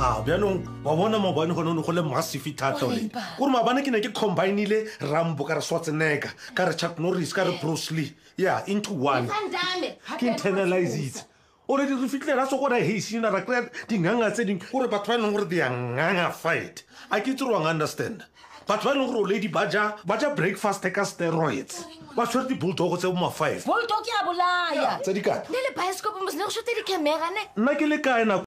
Ah, bjanong wa bona mabane gone go le massife thatale kore mabane ke ne ke combinele rambo ka re swatseneka ka re chuck norris ka re brosley ya into one ke internalizeitse oredi re fitlhela so gore hasena ra kry-a dinganga tse dingwe gore batho ba e leng gore diyanganga fight a ke itse rewang understand batho ba e leng gore o ladi ba ja breakfast ka steroids ba tshwere di-bulldogo tse boma five bulldog ya e bolaya tse dikane le le biscope mosene go shote dicamerane nna ke le kaena